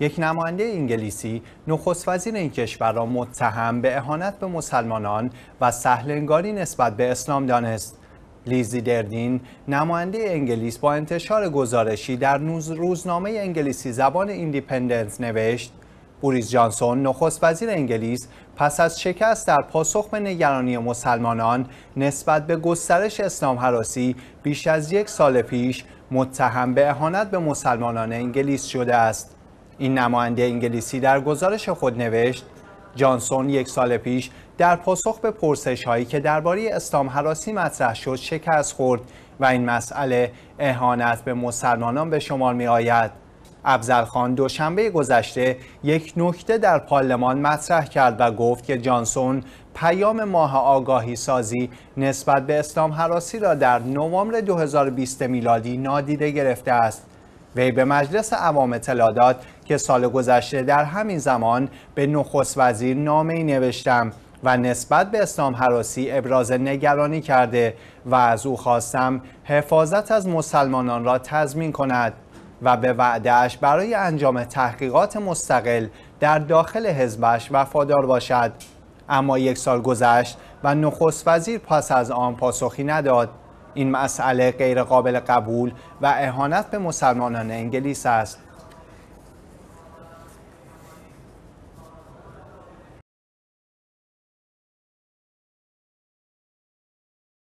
یک نماینده انگلیسی نخست وزیر این کشور را متهم به اهانت به مسلمانان و سهلنگاری نسبت به اسلام دانست لیزی دردین نماینده انگلیس با انتشار گزارشی در روزنامه انگلیسی زبان ایندیپندنس نوشت بوریس جانسون نخست وزیر انگلیس پس از شکست در پاسخ به نگرانی مسلمانان نسبت به گسترش اسلام حراسی بیش از یک سال پیش متهم به اهانت به مسلمانان انگلیس شده است این نماینده انگلیسی در گزارش خود نوشت جانسون یک سال پیش در پاسخ به پرسش هایی که درباره اسلام حراسی مطرح شد شکست خورد و این مسئله اهانت به مسلمانان به شمار می آید. ابزرخان دوشنبه گذشته یک نکته در پارلمان مطرح کرد و گفت که جانسون پیام ماه آگاهی سازی نسبت به اسلام حراسی را در نوامبر 2020 میلادی نادیده گرفته است. وی به مجلس عوام اطلاعات که سال گذشته در همین زمان به نخست وزیر نامه ای نوشتم و نسبت به اسلام حراسی ابراز نگرانی کرده و از او خواستم حفاظت از مسلمانان را تضمین کند و به وعدهش برای انجام تحقیقات مستقل در داخل حزبش وفادار باشد اما یک سال گذشت و نخست وزیر پس از آن پاسخی نداد این مسئله قابل قبول و اهانت به مسلمانان انگلیس است